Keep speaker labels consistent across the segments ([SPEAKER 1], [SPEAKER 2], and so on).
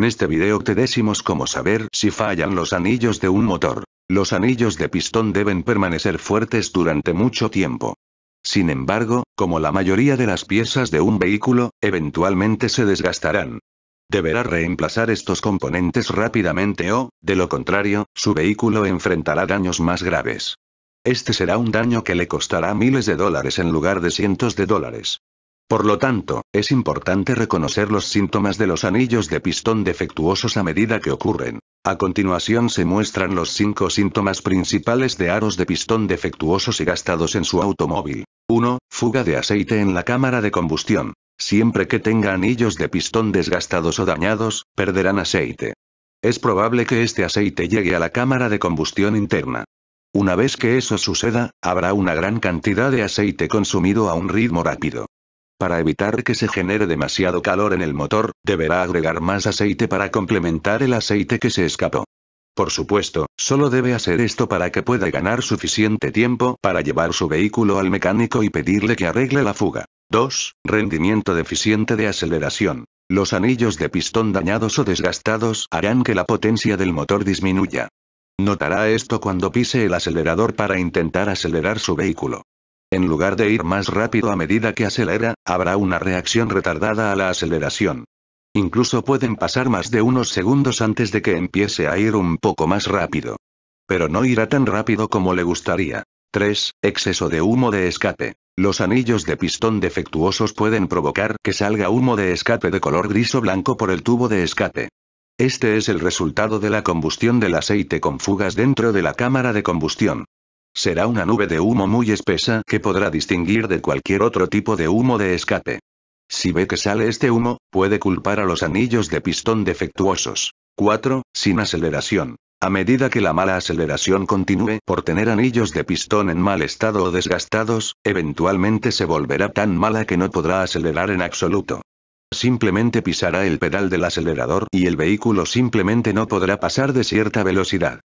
[SPEAKER 1] En este video te decimos cómo saber si fallan los anillos de un motor. Los anillos de pistón deben permanecer fuertes durante mucho tiempo. Sin embargo, como la mayoría de las piezas de un vehículo, eventualmente se desgastarán. Deberá reemplazar estos componentes rápidamente o, de lo contrario, su vehículo enfrentará daños más graves. Este será un daño que le costará miles de dólares en lugar de cientos de dólares. Por lo tanto, es importante reconocer los síntomas de los anillos de pistón defectuosos a medida que ocurren. A continuación se muestran los cinco síntomas principales de aros de pistón defectuosos y gastados en su automóvil. 1. Fuga de aceite en la cámara de combustión. Siempre que tenga anillos de pistón desgastados o dañados, perderán aceite. Es probable que este aceite llegue a la cámara de combustión interna. Una vez que eso suceda, habrá una gran cantidad de aceite consumido a un ritmo rápido. Para evitar que se genere demasiado calor en el motor, deberá agregar más aceite para complementar el aceite que se escapó. Por supuesto, solo debe hacer esto para que pueda ganar suficiente tiempo para llevar su vehículo al mecánico y pedirle que arregle la fuga. 2. Rendimiento deficiente de aceleración. Los anillos de pistón dañados o desgastados harán que la potencia del motor disminuya. Notará esto cuando pise el acelerador para intentar acelerar su vehículo. En lugar de ir más rápido a medida que acelera, habrá una reacción retardada a la aceleración. Incluso pueden pasar más de unos segundos antes de que empiece a ir un poco más rápido. Pero no irá tan rápido como le gustaría. 3. Exceso de humo de escape. Los anillos de pistón defectuosos pueden provocar que salga humo de escape de color gris o blanco por el tubo de escape. Este es el resultado de la combustión del aceite con fugas dentro de la cámara de combustión. Será una nube de humo muy espesa que podrá distinguir de cualquier otro tipo de humo de escape. Si ve que sale este humo, puede culpar a los anillos de pistón defectuosos. 4. Sin aceleración. A medida que la mala aceleración continúe por tener anillos de pistón en mal estado o desgastados, eventualmente se volverá tan mala que no podrá acelerar en absoluto. Simplemente pisará el pedal del acelerador y el vehículo simplemente no podrá pasar de cierta velocidad.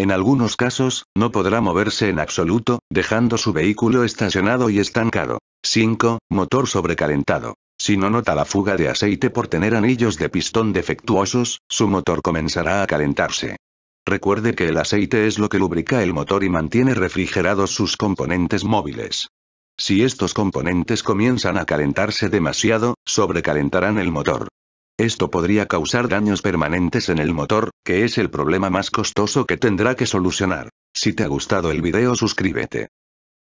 [SPEAKER 1] En algunos casos, no podrá moverse en absoluto, dejando su vehículo estacionado y estancado. 5. Motor sobrecalentado. Si no nota la fuga de aceite por tener anillos de pistón defectuosos, su motor comenzará a calentarse. Recuerde que el aceite es lo que lubrica el motor y mantiene refrigerados sus componentes móviles. Si estos componentes comienzan a calentarse demasiado, sobrecalentarán el motor. Esto podría causar daños permanentes en el motor, que es el problema más costoso que tendrá que solucionar. Si te ha gustado el video suscríbete.